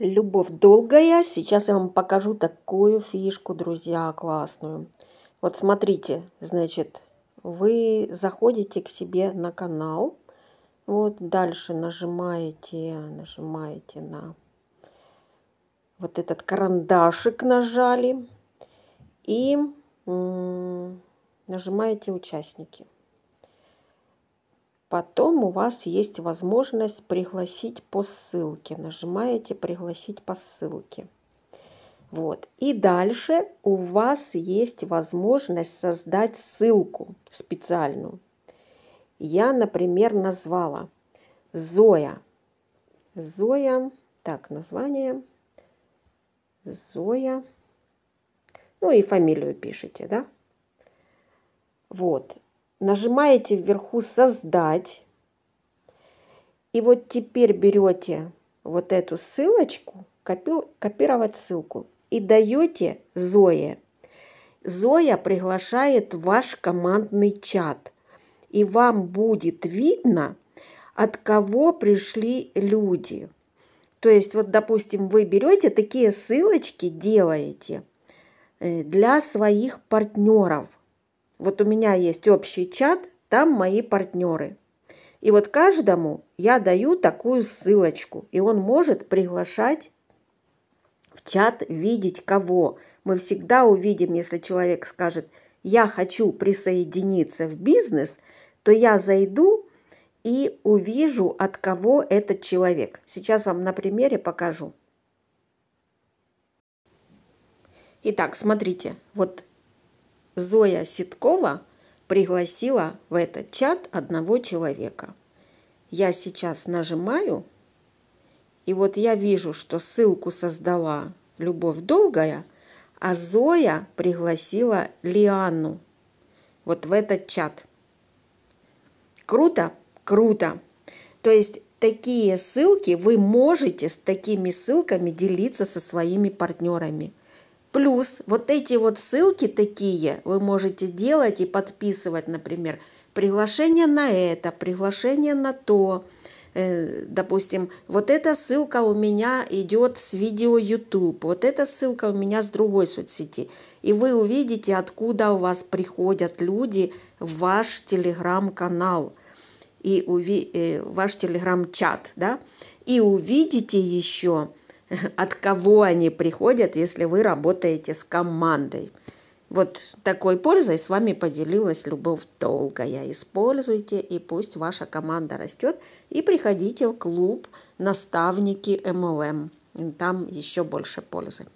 Любовь долгая. Сейчас я вам покажу такую фишку, друзья, классную. Вот смотрите, значит, вы заходите к себе на канал. Вот дальше нажимаете, нажимаете на вот этот карандашик нажали и нажимаете участники. Потом у вас есть возможность пригласить по ссылке. Нажимаете «Пригласить по ссылке». Вот. И дальше у вас есть возможность создать ссылку специальную. Я, например, назвала Зоя. Зоя. Так, название. Зоя. Ну и фамилию пишите, да? Вот нажимаете вверху «Создать». И вот теперь берете вот эту ссылочку, копи копировать ссылку, и даете Зое. Зоя приглашает ваш командный чат, и вам будет видно, от кого пришли люди. То есть, вот, допустим, вы берете такие ссылочки, делаете э, для своих партнеров – вот у меня есть общий чат, там мои партнеры. И вот каждому я даю такую ссылочку, и он может приглашать в чат видеть кого. Мы всегда увидим, если человек скажет, я хочу присоединиться в бизнес, то я зайду и увижу, от кого этот человек. Сейчас вам на примере покажу. Итак, смотрите, вот Зоя Ситкова пригласила в этот чат одного человека. Я сейчас нажимаю, и вот я вижу, что ссылку создала «Любовь долгая», а Зоя пригласила Лианну вот в этот чат. Круто? Круто! То есть такие ссылки вы можете с такими ссылками делиться со своими партнерами – Плюс вот эти вот ссылки такие вы можете делать и подписывать, например, приглашение на это, приглашение на то. Э, допустим, вот эта ссылка у меня идет с видео YouTube, вот эта ссылка у меня с другой соцсети. И вы увидите, откуда у вас приходят люди в ваш телеграм-канал и э, ваш телеграм-чат, да, и увидите еще, от кого они приходят, если вы работаете с командой. Вот такой пользой с вами поделилась Любовь Долгая. Используйте, и пусть ваша команда растет. И приходите в клуб «Наставники МЛМ». Там еще больше пользы.